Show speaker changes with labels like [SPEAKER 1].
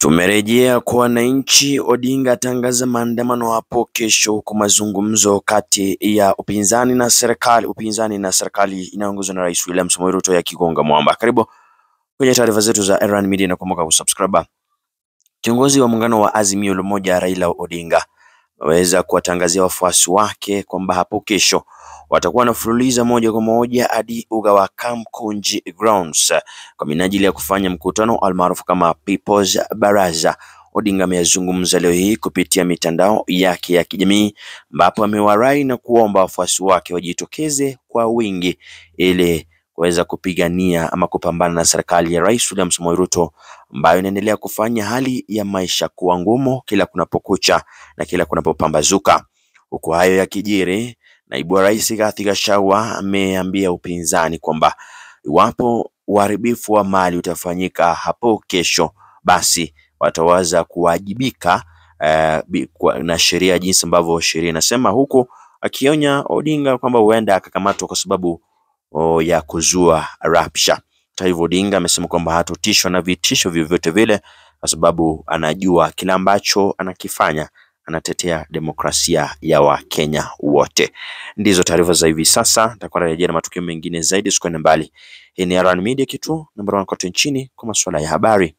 [SPEAKER 1] Tumerejea kwa wananchi. Odinga atangaza maandamano hapo kesho, huku mazungumzo kati ya upinzani na serikali upinzani na serikali inayoongozwa na Rais William Samoei Ruto yakigonga mwamba. Karibu kwenye taarifa zetu za Erwan Media na kumbuka kusubscribe. Kiongozi wa muungano wa Azimio la Umoja Raila Odinga wameweza kuwatangazia wafuasi wake kwamba hapo kesho watakuwa wanafululiza moja kwa moja hadi uga wa Kamkunji Grounds kwa minajili ya kufanya mkutano almaarufu kama People's Baraza. Odinga ameyazungumza leo hii kupitia mitandao yake ya kijamii ambapo amewarai na kuomba wafuasi wake wajitokeze kwa wingi ili kuweza kupigania ama kupambana na serikali ya Rais William Samoei Ruto ambayo inaendelea kufanya hali ya maisha kuwa ngumu kila kunapokucha na kila kunapopambazuka. Huku hayo yakijiri, naibu wa rais Rigathi Gachagua ameambia upinzani kwamba iwapo uharibifu wa mali utafanyika hapo kesho, basi wataweza kuwajibika uh, na sheria jinsi ambavyo sheria inasema, huku akionya Odinga kwamba huenda akakamatwa kwa sababu oh, ya kuzua rapsha. Hata hivyo, Odinga amesema kwamba hatotishwa na vitisho vyovyote vile, kwa sababu anajua kila ambacho anakifanya anatetea demokrasia ya Wakenya wote. Ndizo taarifa za hivi sasa. Nitakuwa narejea na matukio mengine zaidi, usikwende mbali. Hii ni Aran Media, kitu namba moja kote nchini kwa masuala ya habari,